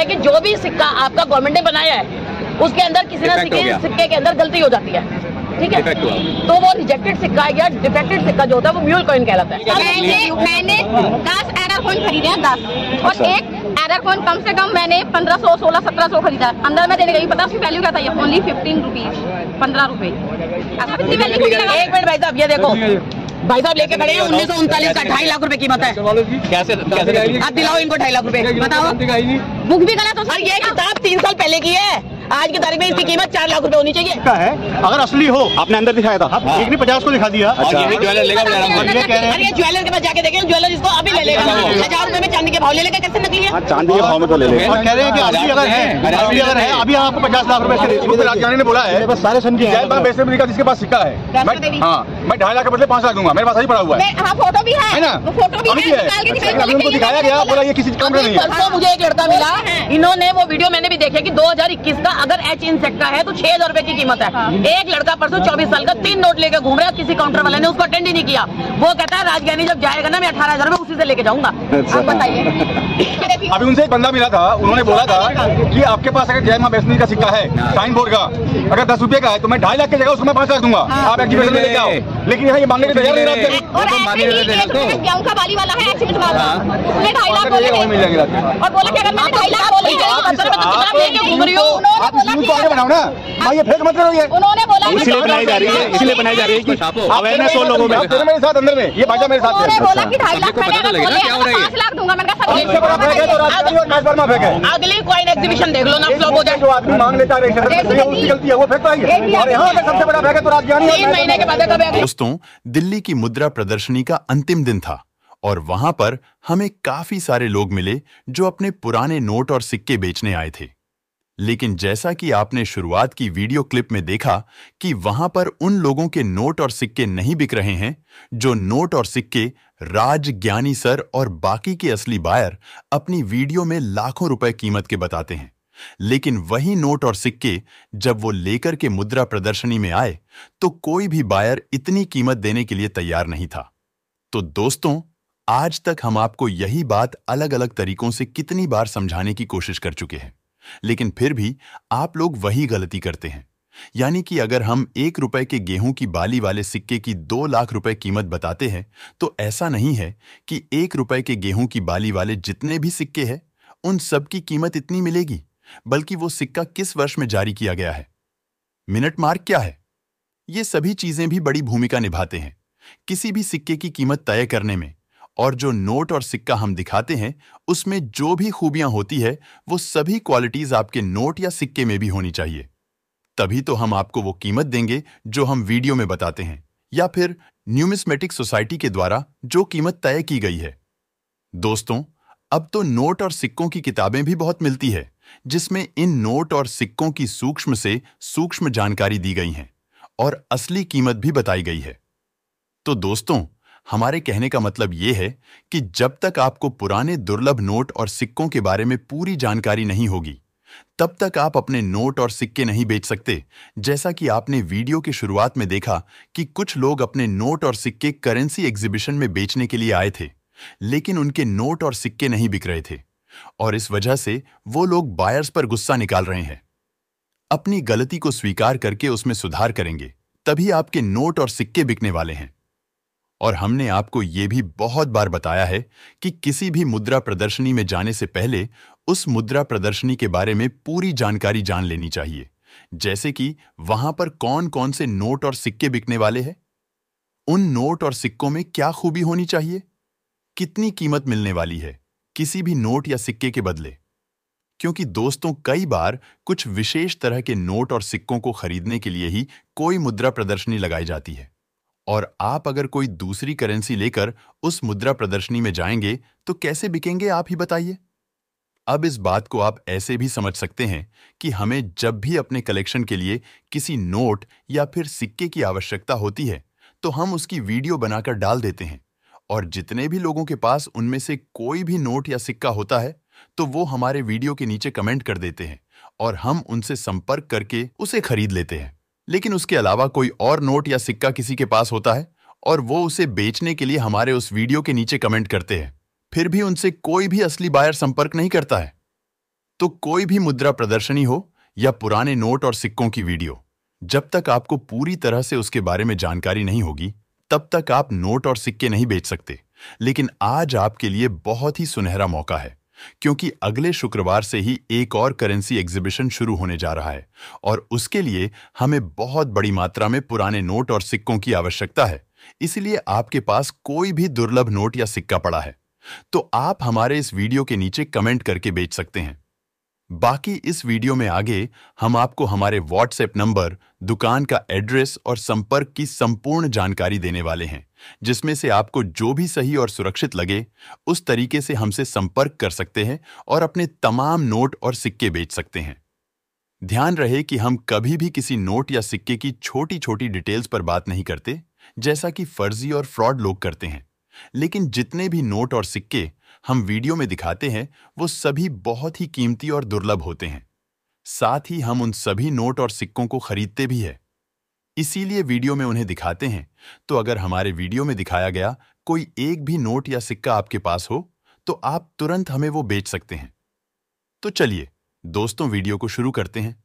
है कि जो भी सिक्का आपका गवर्नमेंट ने बनाया है उसके अंदर किसी ना किसी सिक्के के अंदर गलती हो जाती है ठीक है तो वो रिजेक्टेड सिक्का या डिफेक्टेड सिक्का जो होता है वो म्यूल कॉइन कहलाता है मैंने मैंने दस एराफोन खरीदे दस और अच्छा। एक एराफोन कम से कम मैंने पंद्रह सौ सोलह सत्रह सौ खरीदा अंदर मैं देने गई पता उसकी वैल्यू क्या था ओनली फिफ्टीन रुपीज पंद्रह रुपए एक मिनट भाई साहब ये देखो अच्छा, भाई साहब लेके खड़े हैं उन्नीस सौ उनतालीस का ढाई लाख रुपए कीमत है कैसे आप दिलाओ इनको ढाई लाख रुपए बताओ बुक भी गलत हो सर ये किताब तीन साल पहले की है आज की तारीख में इसकी कीमत चार लाख रुपए होनी चाहिए क्या है अगर असली हो आपने अंदर दिखाया था हाँ। एक ने पचास को दिखा दिया अच्छा। ज्वेलर के पास जाके देखें ज्वेलर इसको अभी ले लेगा अच्छा, हजार रुपए में चांदी के भाव ले लेगा कैसे निकली है हाँ, चांदी के भाव में तो ले लेगा कह रहे हैं कि असली अगर है असली अगर है अभी आपको पचास लाख रुपए तो राजधानी ने बोला है बस सारे समझे बेचने में जिसके पास सिक्का है हाँ मैं ढाई लाख के बदले पांच लाख दूंगा मेरे पास ही पड़ा हुआ है हाँ, फोटो भी है ना फोटो भी है अच्छा, दिखाया गया बोला ये किसी काम मतलब नहीं है मुझे एक लड़का मिला इन्होंने वो वीडियो मैंने भी देखी कि 2021 का अगर एच इन सेक्टर है तो छह हजार रुपए की कीमत है हाँ। एक लड़का परसों चौबीस साल का तीन नोट लेकर घूम रहा है किसी काउंटर वाले ने उसको अटेंड ही नहीं किया वो कहता है राजज्ञानी जब जाएगा ना मैं अठारह हजार में उसी से लेके जाऊंगा अच्छा। बताइए अभी उनसे एक बंदा मिला था उन्होंने बोला था की आपके पास अगर जय माँ वैष्णवी का सिक्का है साइन बोर्ड का अगर दस रुपए का है तो मैं ढाई लाख की जगह उसको मैं पाँच लाख दूंगा हाँ। आप एक्टिवेशन में लेके आओ लेकिन यहाँ ये मांगने के तैयार नहीं हाँ। और बोला कि अगर ढाई लाख बोले हैं तो ना भाई फेक मत करो ये उन्होंने बनाई जा रही है इसलिए बनाई जा रही है अवेयरनेस हो लोगों में मेरे साथ अंदर में ये मेरे साथ तो तो अगली एग्जीबिशन देख लो ना फ्लॉप हो जाए जो आदमी मांग लेता है दोस्तों दिल्ली की मुद्रा प्रदर्शनी का अंतिम दिन था और वहां पर हमें काफी सारे लोग मिले जो अपने पुराने नोट और सिक्के बेचने आए थे लेकिन जैसा कि आपने शुरुआत की वीडियो क्लिप में देखा कि वहां पर उन लोगों के नोट और सिक्के नहीं बिक रहे हैं जो नोट और सिक्के राज ज्ञानी सर और बाकी के असली बायर अपनी वीडियो में लाखों रुपए कीमत के बताते हैं लेकिन वही नोट और सिक्के जब वो लेकर के मुद्रा प्रदर्शनी में आए तो कोई भी बायर इतनी कीमत देने के लिए तैयार नहीं था तो दोस्तों आज तक हम आपको यही बात अलग अलग तरीकों से कितनी बार समझाने की कोशिश कर चुके हैं लेकिन फिर भी आप लोग वही गलती करते हैं यानी कि अगर हम एक रुपए के गेहूं की बाली वाले सिक्के की दो लाख रुपए कीमत बताते हैं तो ऐसा नहीं है कि एक रुपए के गेहूं की बाली वाले जितने भी सिक्के हैं उन सब की कीमत इतनी मिलेगी बल्कि वो सिक्का किस वर्ष में जारी किया गया है मिनट मार्क क्या है ये सभी चीजें भी बड़ी भूमिका निभाते हैं किसी भी सिक्के की कीमत तय करने में और जो नोट और सिक्का हम दिखाते हैं उसमें जो भी खूबियां होती है वो सभी क्वालिटीज आपके नोट या सिक्के में भी होनी चाहिए तभी तो हम आपको वो कीमत देंगे जो हम वीडियो में बताते हैं या फिर न्यूमिस्मेटिक सोसाइटी के द्वारा जो कीमत तय की गई है दोस्तों अब तो नोट और सिक्कों की किताबें भी बहुत मिलती है जिसमें इन नोट और सिक्कों की सूक्ष्म से सूक्ष्म जानकारी दी गई है और असली कीमत भी बताई गई है तो दोस्तों हमारे कहने का मतलब ये है कि जब तक आपको पुराने दुर्लभ नोट और सिक्कों के बारे में पूरी जानकारी नहीं होगी तब तक आप अपने नोट और सिक्के नहीं बेच सकते जैसा कि आपने वीडियो की शुरुआत में देखा कि कुछ लोग अपने नोट और सिक्के करेंसी एग्जीबिशन में बेचने के लिए आए थे लेकिन उनके नोट और सिक्के नहीं बिक रहे थे और इस वजह से वो लोग बायर्स पर गुस्सा निकाल रहे हैं अपनी गलती को स्वीकार करके उसमें सुधार करेंगे तभी आपके नोट और सिक्के बिकने वाले हैं और हमने आपको ये भी बहुत बार बताया है कि किसी भी मुद्रा प्रदर्शनी में जाने से पहले उस मुद्रा प्रदर्शनी के बारे में पूरी जानकारी जान लेनी चाहिए जैसे कि वहां पर कौन कौन से नोट और सिक्के बिकने वाले हैं उन नोट और सिक्कों में क्या खूबी होनी चाहिए कितनी कीमत मिलने वाली है किसी भी नोट या सिक्के के बदले क्योंकि दोस्तों कई बार कुछ विशेष तरह के नोट और सिक्कों को खरीदने के लिए ही कोई मुद्रा प्रदर्शनी लगाई जाती है और आप अगर कोई दूसरी करेंसी लेकर उस मुद्रा प्रदर्शनी में जाएंगे तो कैसे बिकेंगे आप ही बताइए अब इस बात को आप ऐसे भी समझ सकते हैं कि हमें जब भी अपने कलेक्शन के लिए किसी नोट या फिर सिक्के की आवश्यकता होती है तो हम उसकी वीडियो बनाकर डाल देते हैं और जितने भी लोगों के पास उनमें से कोई भी नोट या सिक्का होता है तो वो हमारे वीडियो के नीचे कमेंट कर देते हैं और हम उनसे संपर्क करके उसे खरीद लेते हैं लेकिन उसके अलावा कोई और नोट या सिक्का किसी के पास होता है और वो उसे बेचने के लिए हमारे उस वीडियो के नीचे कमेंट करते हैं फिर भी उनसे कोई भी असली बायर संपर्क नहीं करता है तो कोई भी मुद्रा प्रदर्शनी हो या पुराने नोट और सिक्कों की वीडियो जब तक आपको पूरी तरह से उसके बारे में जानकारी नहीं होगी तब तक आप नोट और सिक्के नहीं बेच सकते लेकिन आज आपके लिए बहुत ही सुनहरा मौका है क्योंकि अगले शुक्रवार से ही एक और करेंसी एग्जीबिशन शुरू होने जा रहा है और उसके लिए हमें बहुत बड़ी मात्रा में पुराने नोट और सिक्कों की आवश्यकता है इसलिए आपके पास कोई भी दुर्लभ नोट या सिक्का पड़ा है तो आप हमारे इस वीडियो के नीचे कमेंट करके बेच सकते हैं बाकी इस वीडियो में आगे हम आपको हमारे व्हाट्सएप नंबर दुकान का एड्रेस और संपर्क की संपूर्ण जानकारी देने वाले हैं जिसमें से आपको जो भी सही और सुरक्षित लगे उस तरीके से हमसे संपर्क कर सकते हैं और अपने तमाम नोट और सिक्के बेच सकते हैं ध्यान रहे कि हम कभी भी किसी नोट या सिक्के की छोटी छोटी डिटेल्स पर बात नहीं करते जैसा कि फर्जी और फ्रॉड लोग करते हैं लेकिन जितने भी नोट और सिक्के हम वीडियो में दिखाते हैं वो सभी बहुत ही कीमती और दुर्लभ होते हैं साथ ही हम उन सभी नोट और सिक्कों को खरीदते भी हैं इसीलिए वीडियो में उन्हें दिखाते हैं तो अगर हमारे वीडियो में दिखाया गया कोई एक भी नोट या सिक्का आपके पास हो तो आप तुरंत हमें वो बेच सकते हैं तो चलिए दोस्तों वीडियो को शुरू करते हैं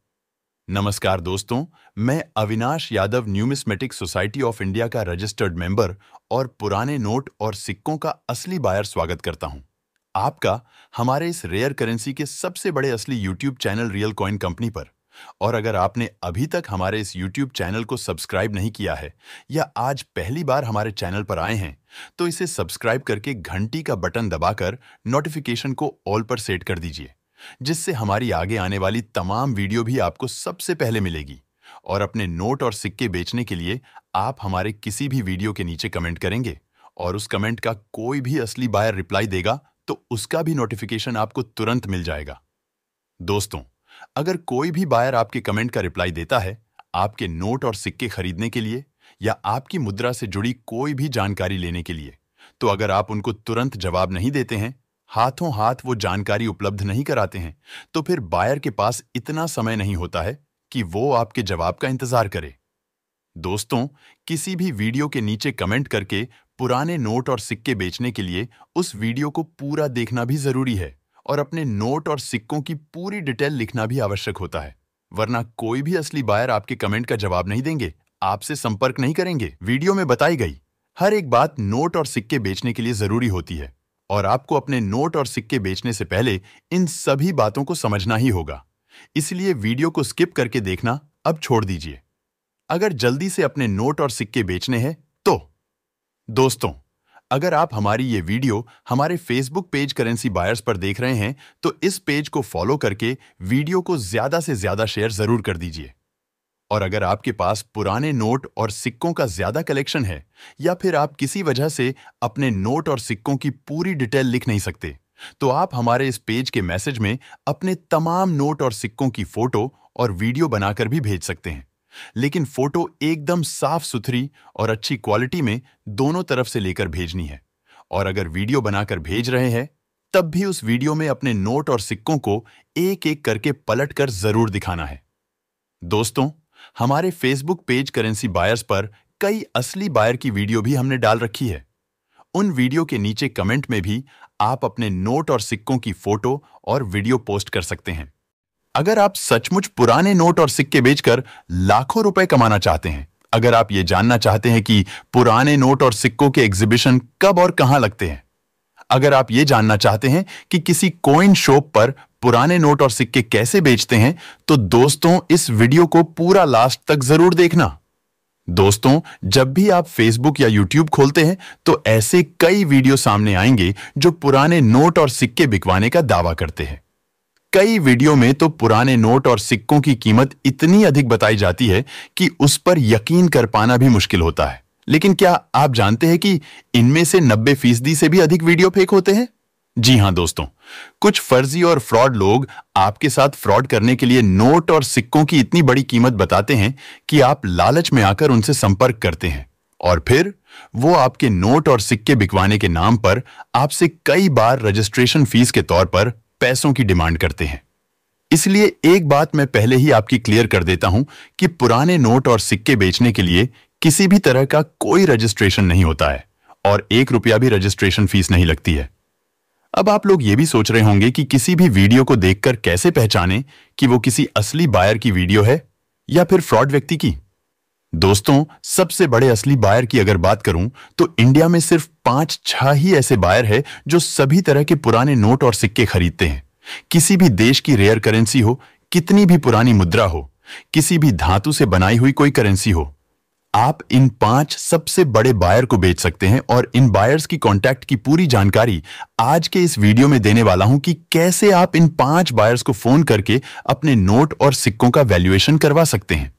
नमस्कार दोस्तों मैं Avinash Yadav numismatic society of India का रजिस्टर्ड मेंबर और पुराने नोट और सिक्कों का असली बायर स्वागत करता हूं आपका हमारे इस रेयर करेंसी के सबसे बड़े असली YouTube channel real coin company पर और अगर आपने अभी तक हमारे इस YouTube चैनल को सब्सक्राइब नहीं किया है या आज पहली बार हमारे चैनल पर आए हैं तो इसे सब्सक्राइब करके घंटी का बटन दबाकर नोटिफिकेशन को ऑल पर सेट कर दीजिए जिससे हमारी आगे आने वाली तमाम वीडियो भी आपको सबसे पहले मिलेगी और अपने नोट और सिक्के बेचने के लिए आप हमारे किसी भी वीडियो के नीचे कमेंट करेंगे और उस कमेंट का कोई भी असली बायर रिप्लाई देगा तो उसका भी नोटिफिकेशन आपको तुरंत मिल जाएगा दोस्तों अगर कोई भी बायर आपके कमेंट का रिप्लाई देता है आपके नोट और सिक्के खरीदने के लिए या आपकी मुद्रा से जुड़ी कोई भी जानकारी लेने के लिए तो अगर आप उनको तुरंत जवाब नहीं देते हैं हाथों हाथ वो जानकारी उपलब्ध नहीं कराते हैं तो फिर बायर के पास इतना समय नहीं होता है कि वो आपके जवाब का इंतजार करे दोस्तों किसी भी वीडियो के नीचे कमेंट करके पुराने नोट और सिक्के बेचने के लिए उस वीडियो को पूरा देखना भी जरूरी है और अपने नोट और सिक्कों की पूरी डिटेल लिखना भी आवश्यक होता है वरना कोई भी असली बायर आपके कमेंट का जवाब नहीं देंगे आपसे संपर्क नहीं करेंगे वीडियो में बताई गई हर एक बात नोट और सिक्के बेचने के लिए जरूरी होती है और आपको अपने नोट और सिक्के बेचने से पहले इन सभी बातों को समझना ही होगा इसलिए वीडियो को स्किप करके देखना अब छोड़ दीजिए अगर जल्दी से अपने नोट और सिक्के बेचने हैं तो दोस्तों अगर आप हमारी ये वीडियो हमारे फेसबुक पेज करेंसी बायर्स पर देख रहे हैं तो इस पेज को फॉलो करके वीडियो को ज्यादा से ज्यादा शेयर जरूर कर दीजिए और अगर आपके पास पुराने नोट और सिक्कों का ज्यादा कलेक्शन है या फिर आप किसी वजह से अपने नोट और सिक्कों की पूरी डिटेल लिख नहीं सकते तो आप हमारे इस पेज के मैसेज में अपने तमाम नोट और सिक्कों की फोटो और वीडियो बनाकर भी भेज सकते हैं लेकिन फोटो एकदम साफ सुथरी और अच्छी क्वालिटी में दोनों तरफ से लेकर भेजनी है और अगर वीडियो बनाकर भेज रहे हैं तब भी उस वीडियो में अपने नोट और सिक्कों को एक एक करके पलट कर जरूर दिखाना है दोस्तों हमारे फेसबुक पेज करेंसी बायर्स पर कई असली बायर की वीडियो भी हमने डाल रखी है उन वीडियो के नीचे कमेंट में भी आप अपने नोट और सिक्कों की फोटो और वीडियो पोस्ट कर सकते हैं अगर आप सचमुच पुराने नोट और सिक्के बेचकर लाखों रुपए कमाना चाहते हैं अगर आप ये जानना चाहते हैं कि पुराने नोट और सिक्कों के एग्जीबिशन कब और कहां लगते हैं अगर आप ये जानना चाहते हैं कि किसी कोइन शॉप पर पुराने नोट और सिक्के कैसे बेचते हैं तो दोस्तों इस वीडियो को पूरा लास्ट तक जरूर देखना दोस्तों जब भी आप फेसबुक या यूट्यूब खोलते हैं तो ऐसे कई वीडियो सामने आएंगे जो पुराने नोट और सिक्के बिकवाने का दावा करते हैं कई वीडियो में तो पुराने नोट और सिक्कों की कीमत इतनी अधिक बताई जाती है कि उस पर यकीन कर पाना भी मुश्किल होता है लेकिन क्या आप जानते हैं कि इनमें से नब्बे फीसदी से भी अधिक वीडियो फेक होते हैं जी हाँ दोस्तों कुछ फर्जी और फ्रॉड लोग आपके साथ फ्रॉड करने के लिए नोट और सिक्कों की इतनी बड़ी कीमत बताते हैं कि आप लालच में आकर उनसे संपर्क करते हैं और फिर वो आपके नोट और सिक्के बिकवाने के नाम पर आपसे कई बार रजिस्ट्रेशन फीस के तौर पर पैसों की डिमांड करते हैं इसलिए एक बात मैं पहले ही आपकी क्लियर कर देता हूं कि पुराने नोट और सिक्के बेचने के लिए किसी भी तरह का कोई रजिस्ट्रेशन नहीं होता है और एक रुपया भी रजिस्ट्रेशन फीस नहीं लगती है अब आप लोग ये भी सोच रहे होंगे कि किसी भी वीडियो को देखकर कैसे पहचाने कि वो किसी असली बायर की वीडियो है या फिर फ्रॉड व्यक्ति की दोस्तों सबसे बड़े असली बायर की अगर बात करूं तो इंडिया में सिर्फ पांच छह ही ऐसे बायर है जो सभी तरह के पुराने नोट और सिक्के खरीदते हैं किसी भी देश की रेयर करेंसी हो कितनी भी पुरानी मुद्रा हो किसी भी धातु से बनाई हुई कोई करेंसी हो आप इन पांच सबसे बड़े बायर को बेच सकते हैं और इन बायर्स की कॉन्टैक्ट की पूरी जानकारी आज के इस वीडियो में देने वाला हूं कि कैसे आप इन पांच बायर्स को फोन करके अपने नोट और सिक्कों का वैल्यूएशन करवा सकते हैं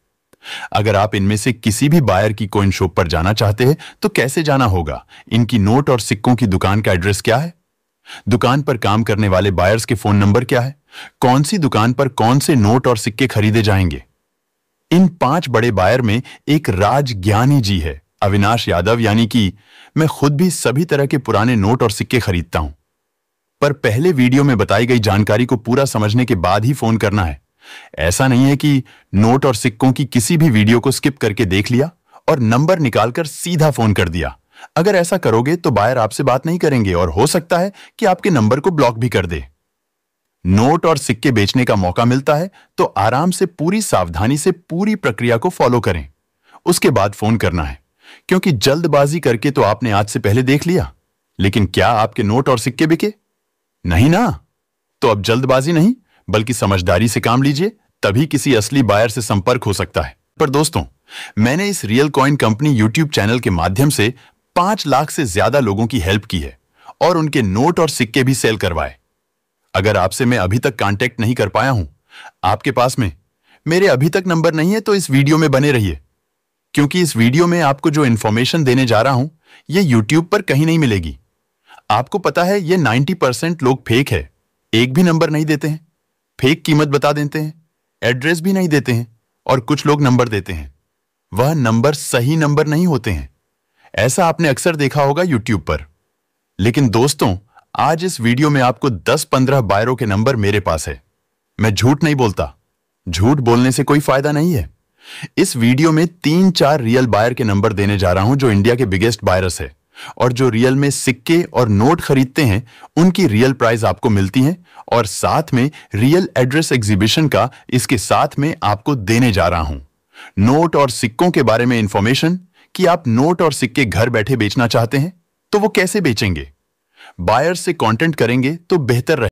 अगर आप इनमें से किसी भी बायर की कोइन शॉप पर जाना चाहते हैं तो कैसे जाना होगा इनकी नोट और सिक्कों की दुकान का एड्रेस क्या है दुकान पर काम करने वाले बायर्स के फोन नंबर क्या है कौन सी दुकान पर कौन से नोट और सिक्के खरीदे जाएंगे इन पांच बड़े बायर में एक राज ज्ञानी जी है अविनाश यादव यानी कि मैं खुद भी सभी तरह के पुराने नोट और सिक्के खरीदता हूं पर पहले वीडियो में बताई गई जानकारी को पूरा समझने के बाद ही फोन करना है ऐसा नहीं है कि नोट और सिक्कों की किसी भी वीडियो को स्किप करके देख लिया और नंबर निकालकर सीधा फोन कर दिया अगर ऐसा करोगे तो बायर आपसे बात नहीं करेंगे और हो सकता है कि आपके नंबर को ब्लॉक भी कर दे नोट और सिक्के बेचने का मौका मिलता है तो आराम से पूरी सावधानी से पूरी प्रक्रिया को फॉलो करें उसके बाद फोन करना है क्योंकि जल्दबाजी करके तो आपने आज से पहले देख लिया लेकिन क्या आपके नोट और सिक्के बिके नहीं ना तो अब जल्दबाजी नहीं बल्कि समझदारी से काम लीजिए तभी किसी असली बायर से संपर्क हो सकता है पर दोस्तों मैंने इस real coin company YouTube channel के माध्यम से पांच लाख से ज्यादा लोगों की हेल्प की है और उनके नोट और सिक्के भी सेल करवाए अगर आपसे मैं अभी तक कांटेक्ट नहीं कर पाया हूं आपके पास में मेरे अभी तक नंबर नहीं है तो इस वीडियो में बने रहिए क्योंकि इस वीडियो में आपको जो इन्फॉर्मेशन देने जा रहा हूं यह यूट्यूब पर कहीं नहीं मिलेगी आपको पता है यह 90 परसेंट लोग फेक है एक भी नंबर नहीं देते हैं फेक कीमत बता देते हैं एड्रेस भी नहीं देते हैं और कुछ लोग नंबर देते हैं वह नंबर सही नंबर नहीं होते हैं ऐसा आपने अक्सर देखा होगा यूट्यूब पर लेकिन दोस्तों आज इस वीडियो में आपको 10-15 बायरों के नंबर मेरे पास है मैं झूठ नहीं बोलता झूठ बोलने से कोई फायदा नहीं है इस वीडियो में तीन चार रियल बायर के नंबर देने जा रहा हूं जो इंडिया के बिगेस्ट बायरस है और जो रियल में सिक्के और नोट खरीदते हैं उनकी रियल प्राइस आपको मिलती है और साथ में रियल एड्रेस एग्जीबिशन का इसके साथ में आपको देने जा रहा हूं नोट और सिक्कों के बारे में इंफॉर्मेशन कि आप नोट और सिक्के घर बैठे बेचना चाहते हैं तो वो कैसे बेचेंगे बायर से कॉन्टेंट करेंगे तो बेहतर रहे